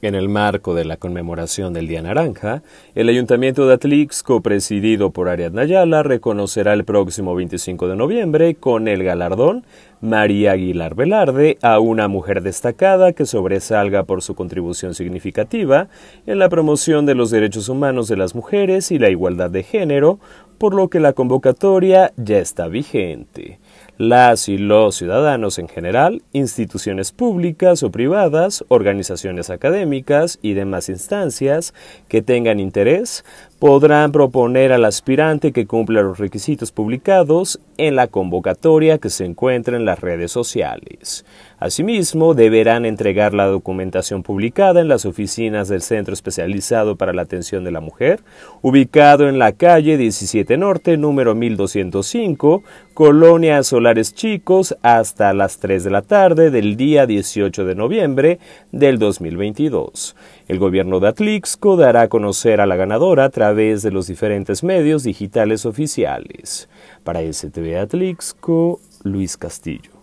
En el marco de la conmemoración del Día Naranja, el Ayuntamiento de Atlixco, presidido por Ariadna Ayala, reconocerá el próximo 25 de noviembre con el galardón María Aguilar Velarde a una mujer destacada que sobresalga por su contribución significativa en la promoción de los derechos humanos de las mujeres y la igualdad de género, por lo que la convocatoria ya está vigente. Las y los ciudadanos en general, instituciones públicas o privadas, organizaciones académicas y demás instancias que tengan interés podrán proponer al aspirante que cumpla los requisitos publicados en la convocatoria que se encuentra en las redes sociales. Asimismo, deberán entregar la documentación publicada en las oficinas del Centro Especializado para la Atención de la Mujer, ubicado en la calle 17 Norte, número 1205, Colonia Solares Chicos, hasta las 3 de la tarde del día 18 de noviembre del 2022. El gobierno de Atlixco dará a conocer a la ganadora tras través de los diferentes medios digitales oficiales. Para STV Atlixco, Luis Castillo.